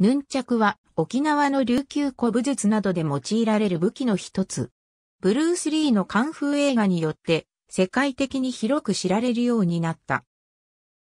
ヌンチャクは沖縄の琉球古武術などで用いられる武器の一つ。ブルース・リーのカンフー映画によって世界的に広く知られるようになった。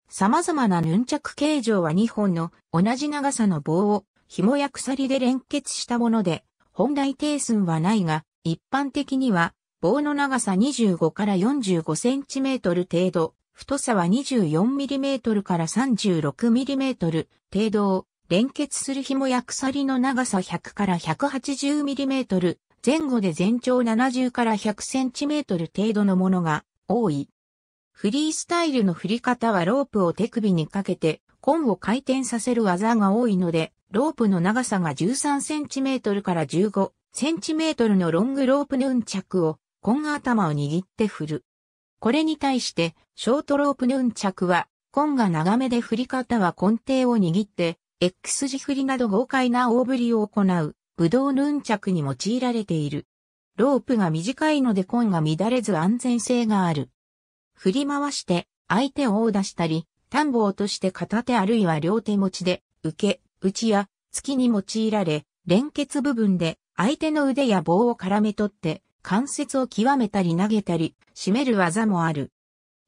様々なヌンチャク形状は2本の同じ長さの棒を紐や鎖で連結したもので、本来定数はないが、一般的には棒の長さ25から45センチメートル程度、太さは2 4トルから3 6トル程度を連結する紐や鎖の長さ100から 180mm 前後で全長70から 100cm 程度のものが多い。フリースタイルの振り方はロープを手首にかけてコンを回転させる技が多いので、ロープの長さが 13cm から 15cm のロングロープヌンチャクをコン頭を握って振る。これに対して、ショートロープヌンチャクは、コンが長めで振り方は根底を握って、X 字振りなど豪快な大振りを行う、ブドウヌンチャクに用いられている。ロープが短いのでコンが乱れず安全性がある。振り回して相手を殴打したり、単棒として片手あるいは両手持ちで、受け、打ちや、突きに用いられ、連結部分で相手の腕や棒を絡め取って、関節を極めたり投げたり、締める技もある。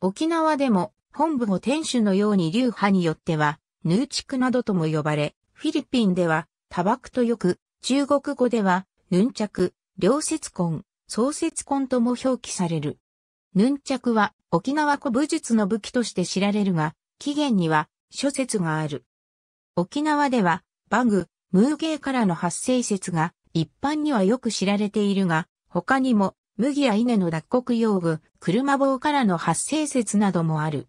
沖縄でも、本部を天守のように流派によっては、ヌーチクなどとも呼ばれ、フィリピンでは、タバクとよく、中国語では、ヌンチャク、両節根、創節根とも表記される。ヌンチャクは沖縄古武術の武器として知られるが、起源には諸説がある。沖縄ではバグ、ムーゲーからの発生説が一般にはよく知られているが、他にも麦や稲の脱穀用具、車棒からの発生説などもある。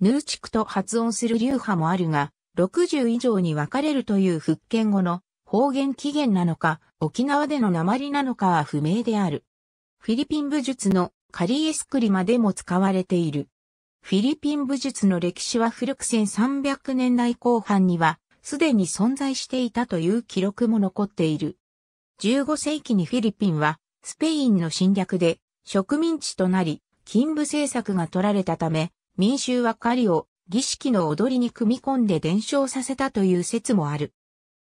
ヌーチクと発音する流派もあるが、60以上に分かれるという復権後の方言起源なのか、沖縄での鉛なのかは不明である。フィリピン武術のカリエスクリマでも使われている。フィリピン武術の歴史は古く1300年代後半には、すでに存在していたという記録も残っている。15世紀にフィリピンは、スペインの侵略で植民地となり、勤務政策が取られたため、民衆は狩りを儀式の踊りに組み込んで伝承させたという説もある。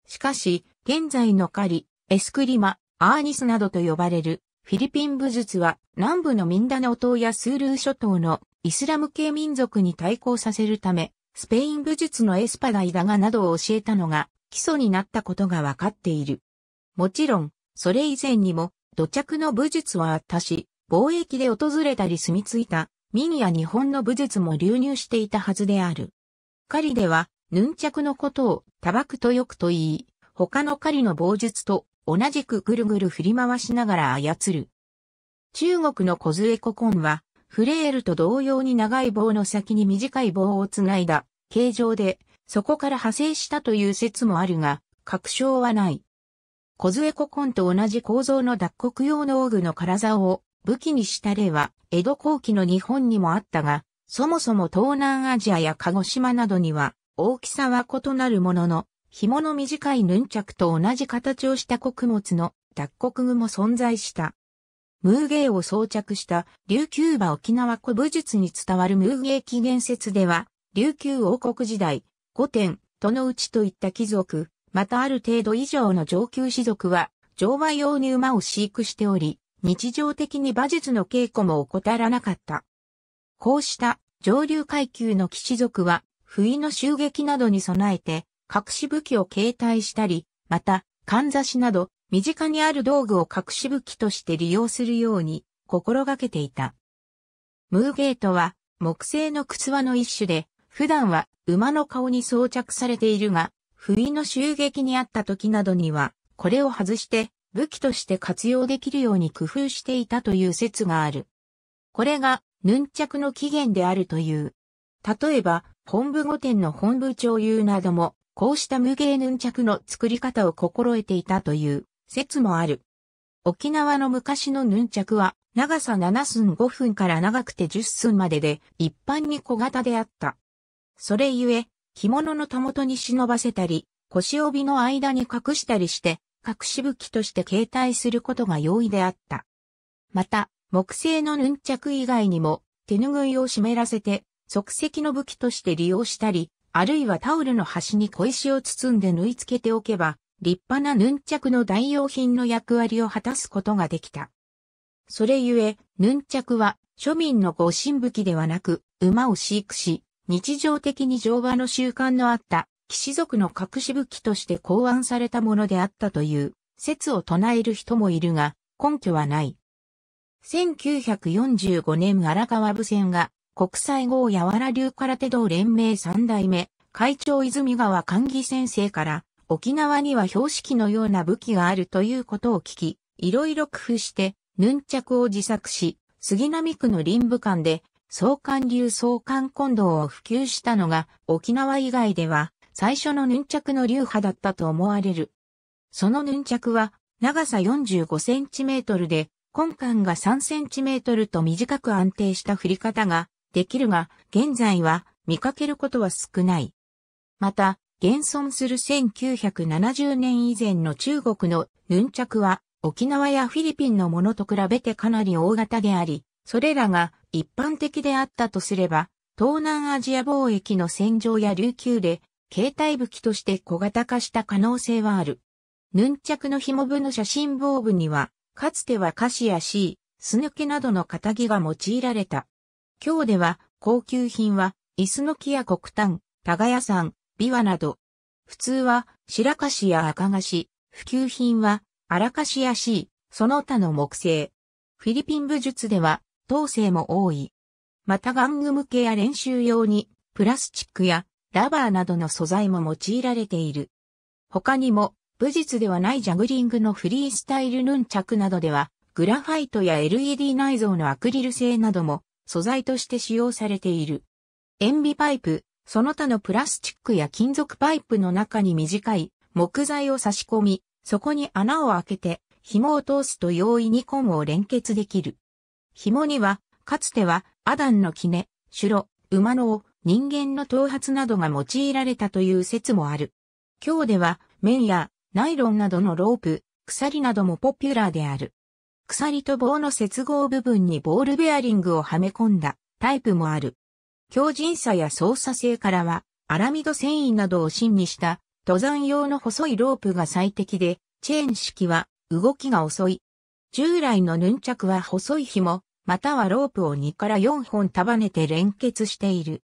しかし、現在の狩り、エスクリマ、アーニスなどと呼ばれるフィリピン武術は南部のミンダナオ島やスールー諸島のイスラム系民族に対抗させるため、スペイン武術のエスパダイダガなどを教えたのが基礎になったことがわかっている。もちろん、それ以前にも土着の武術はあったし、貿易で訪れたり住み着いた民や日本の武術も流入していたはずである。狩りでは、ヌンチャクのことをタバクとよくと言い、他の狩りの棒術と同じくぐるぐる振り回しながら操る。中国の小杖古今は、フレールと同様に長い棒の先に短い棒をつないだ形状で、そこから派生したという説もあるが、確証はない。小杖古今と同じ構造の脱穀用のー具の体を武器にした例は江戸後期の日本にもあったが、そもそも東南アジアや鹿児島などには大きさは異なるものの、紐の短いヌンチャクと同じ形をした穀物の脱穀具も存在した。ムーゲーを装着した琉球馬沖縄古武術に伝わるムーゲー起源説では、琉球王国時代、古典、都のうちといった貴族、またある程度以上の上級士族は、乗馬用に馬を飼育しており、日常的に馬術の稽古も怠らなかった。こうした上流階級の騎士族は、不意の襲撃などに備えて、隠し武器を携帯したり、また、かんざしなど、身近にある道具を隠し武器として利用するように心がけていた。ムーゲートは木製の靴輪の一種で、普段は馬の顔に装着されているが、不意の襲撃にあった時などには、これを外して武器として活用できるように工夫していたという説がある。これが、ヌンチャクの起源であるという。例えば、本部御殿の本部長優なども、こうした無芸ヌンチャクの作り方を心得ていたという説もある。沖縄の昔のヌンチャクは、長さ7寸5分から長くて10寸までで、一般に小型であった。それゆえ、着物のたもとに忍ばせたり、腰帯の間に隠したりして、隠し武器として携帯することが容易であった。また、木製のヌンチャク以外にも、手拭いを湿らせて、即席の武器として利用したり、あるいはタオルの端に小石を包んで縫い付けておけば、立派なヌンチャクの代用品の役割を果たすことができた。それゆえ、ヌンチャクは庶民の護身武器ではなく、馬を飼育し、日常的に乗馬の習慣のあった騎士族の隠し武器として考案されたものであったという説を唱える人もいるが、根拠はない。1945年荒川部船が国際号やわら流空手道連盟三代目会長泉川寛義先生から沖縄には標識のような武器があるということを聞き、いろいろ工夫してヌンチャクを自作し、杉並区の林武館で総監流総刊混同を普及したのが沖縄以外では最初のヌンチャクの流派だったと思われる。そのヌンチャクは長さ45センチメートルで、根幹が3センチメートルと短く安定した振り方ができるが、現在は見かけることは少ない。また、現存する1970年以前の中国のヌンチャクは沖縄やフィリピンのものと比べてかなり大型であり、それらが一般的であったとすれば、東南アジア貿易の戦場や琉球で携帯武器として小型化した可能性はある。ヌンチャクの紐部の写真防部には、かつては菓子やー、スヌケなどの仇が用いられた。今日では、高級品は、イスノキや黒炭、耕山、ビワなど。普通は、白菓子や赤菓子、普及品は、荒菓子やシー、その他の木製。フィリピン武術では、当世も多い。また玩具向けや練習用に、プラスチックやラバーなどの素材も用いられている。他にも、武術ではないジャグリングのフリースタイルヌンチャクなどでは、グラファイトや LED 内蔵のアクリル製なども素材として使用されている。塩ビパイプ、その他のプラスチックや金属パイプの中に短い木材を差し込み、そこに穴を開けて紐を通すと容易にコンを連結できる。紐には、かつてはアダンのキネ、シュロ、馬の尾、人間の頭髪などが用いられたという説もある。今日では、綿やナイロンなどのロープ、鎖などもポピュラーである。鎖と棒の接合部分にボールベアリングをはめ込んだタイプもある。強靭さや操作性からは、アラミド繊維などを芯にした登山用の細いロープが最適で、チェーン式は動きが遅い。従来のヌンチャクは細い紐、またはロープを2から4本束ねて連結している。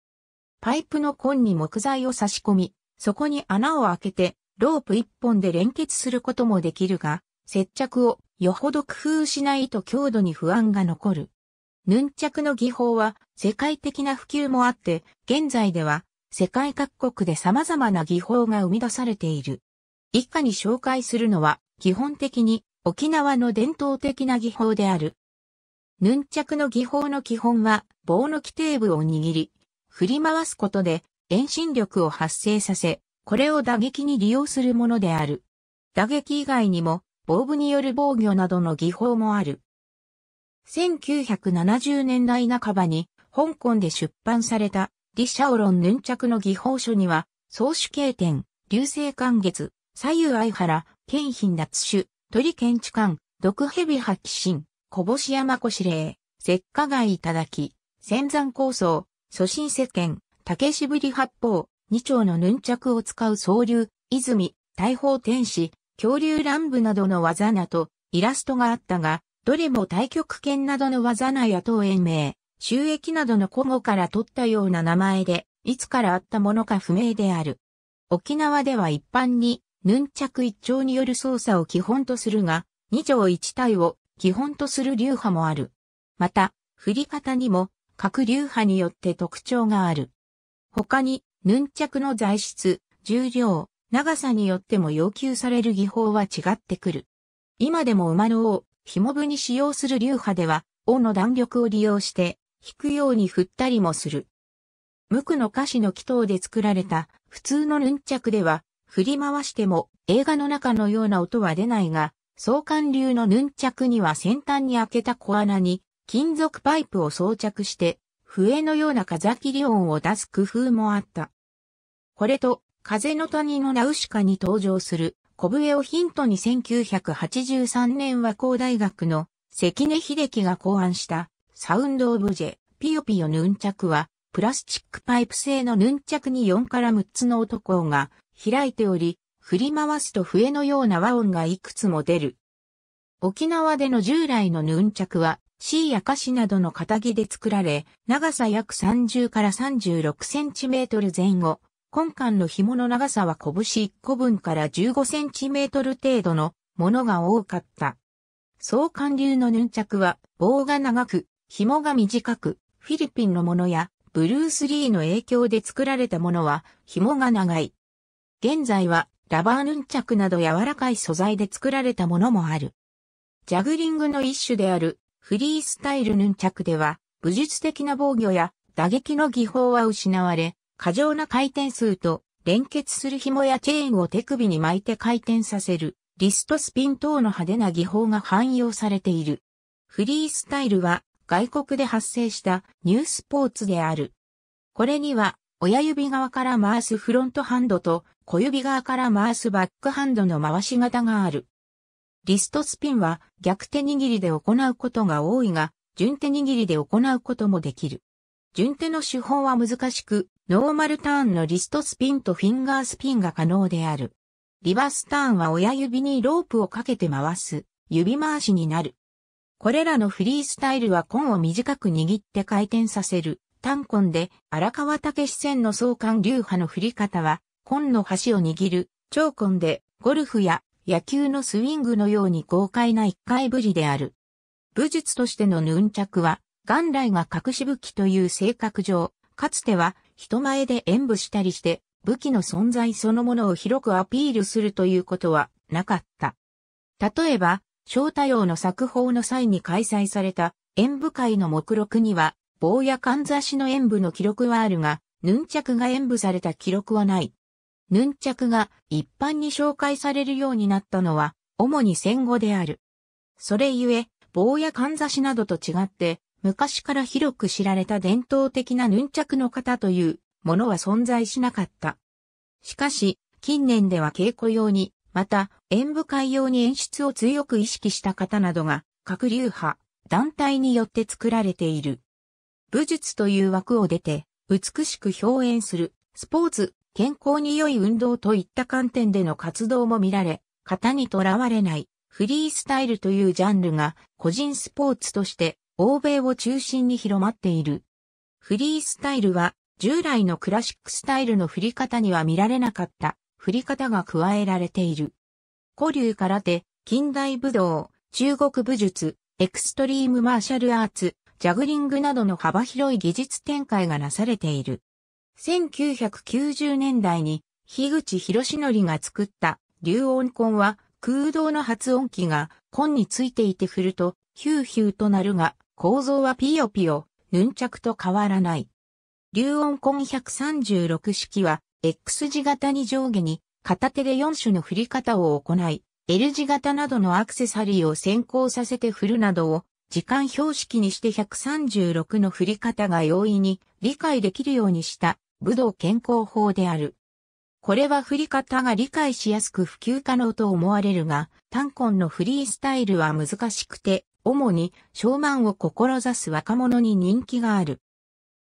パイプの根に木材を差し込み、そこに穴を開けて、ロープ一本で連結することもできるが、接着をよほど工夫しないと強度に不安が残る。ヌンチャクの技法は世界的な普及もあって、現在では世界各国で様々な技法が生み出されている。以下に紹介するのは、基本的に沖縄の伝統的な技法である。ヌンチャクの技法の基本は棒の規定部を握り、振り回すことで遠心力を発生させ、これを打撃に利用するものである。打撃以外にも、防具による防御などの技法もある。1970年代半ばに、香港で出版された、リシャオロンヌンチャクの技法書には、総主経典、流星関月、左右相原、剣品脱種、鳥剣地漢、毒蛇発起小星ぼし山越霊、石化外いただき、仙山構想、初心世間、竹しぶり八方、二丁のヌンチャクを使う総流、泉、大砲天使、恐竜乱舞などの技など、イラストがあったが、どれも太極拳などの技なや党延命、収益などの古語から取ったような名前で、いつからあったものか不明である。沖縄では一般に、ヌンチャク一丁による操作を基本とするが、二丁一体を基本とする流派もある。また、振り方にも、各流派によって特徴がある。他に、ヌンチャクの材質、重量、長さによっても要求される技法は違ってくる。今でも馬の尾を紐部に使用する流派では、尾の弾力を利用して、引くように振ったりもする。無垢の歌詞の祈祷で作られた普通のヌンチャクでは、振り回しても映画の中のような音は出ないが、相関流のヌンチャクには先端に開けた小穴に金属パイプを装着して、笛のような風切り音を出す工夫もあった。これと、風の谷のナウシカに登場する小笛をヒントに1983年和光大学の関根秀樹が考案したサウンドオブジェピヨピヨヌンチャクはプラスチックパイプ製のヌンチャクに4から6つの音が開いており、振り回すと笛のような和音がいくつも出る。沖縄での従来のヌンチャクは C やカシなどの片木で作られ、長さ約30から36センチメートル前後、根管の紐の長さは拳1個分から15センチメートル程度のものが多かった。相関流のヌンチャクは棒が長く、紐が短く、フィリピンのものやブルース・リーの影響で作られたものは紐が長い。現在はラバーヌンチャクなど柔らかい素材で作られたものもある。ジャグリングの一種であるフリースタイルヌンチャクでは、武術的な防御や打撃の技法は失われ、過剰な回転数と連結する紐やチェーンを手首に巻いて回転させる、リストスピン等の派手な技法が汎用されている。フリースタイルは外国で発生したニュースポーツである。これには親指側から回すフロントハンドと小指側から回すバックハンドの回し方がある。リストスピンは逆手握りで行うことが多いが、順手握りで行うこともできる。順手の手法は難しく、ノーマルターンのリストスピンとフィンガースピンが可能である。リバースターンは親指にロープをかけて回す、指回しになる。これらのフリースタイルはコンを短く握って回転させる、単コンで荒川武視線の相関流派の振り方は、コンの端を握る、長コンでゴルフや野球のスイングのように豪快な一回ぶりである。武術としてのヌンチャクは、元来が隠し武器という性格上、かつては人前で演舞したりして、武器の存在そのものを広くアピールするということはなかった。例えば、小太陽の作法の際に開催された演舞会の目録には、棒やかんざしの演舞の記録はあるが、ヌンチャクが演舞された記録はない。ヌンチャクが一般に紹介されるようになったのは、主に戦後である。それゆえ、棒やかんざしなどと違って、昔から広く知られた伝統的なヌンチャクの型というものは存在しなかった。しかし、近年では稽古用に、また演舞会用に演出を強く意識した方などが、各流派、団体によって作られている。武術という枠を出て、美しく表現する、スポーツ健康に良い運動といった観点での活動も見られ、型にとらわれないフリースタイルというジャンルが個人スポーツとして欧米を中心に広まっている。フリースタイルは従来のクラシックスタイルの振り方には見られなかった振り方が加えられている。古流空手、近代武道、中国武術、エクストリームマーシャルアーツ、ジャグリングなどの幅広い技術展開がなされている。1990年代に、樋口博則が作った流音痕は空洞の発音機が痕についていて振るとヒューヒューとなるが構造はピヨピヨ、ヌンチャクと変わらない。流音痕136式は X 字型に上下に片手で4種の振り方を行い、L 字型などのアクセサリーを先行させて振るなどを時間標識にして136の振り方が容易に理解できるようにした武道健康法である。これは振り方が理解しやすく普及可能と思われるが、単根のフリースタイルは難しくて、主にショーマンを志す若者に人気がある。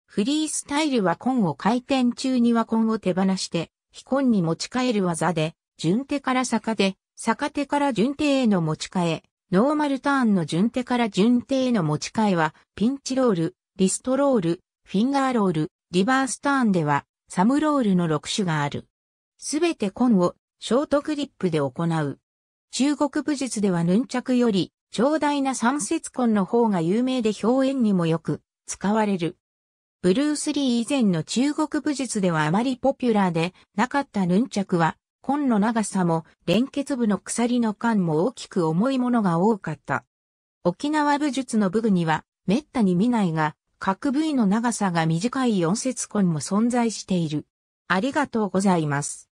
フリースタイルは根を回転中には根を手放して、非根に持ち替える技で、順手から逆手、逆手から順手への持ち替え、ノーマルターンの順手から順手への持ち替えは、ピンチロール、リストロール、フィンガーロール、リバースターンでは、サムロールの6種がある。すべてコンをショートクリップで行う。中国武術ではヌンチャクより、長大な三節紺の方が有名で表現にもよく使われる。ブルース・リー以前の中国武術ではあまりポピュラーでなかったヌンチャクは、紺の長さも連結部の鎖の間も大きく重いものが多かった。沖縄武術の武具には滅多に見ないが、各部位の長さが短い4節根も存在している。ありがとうございます。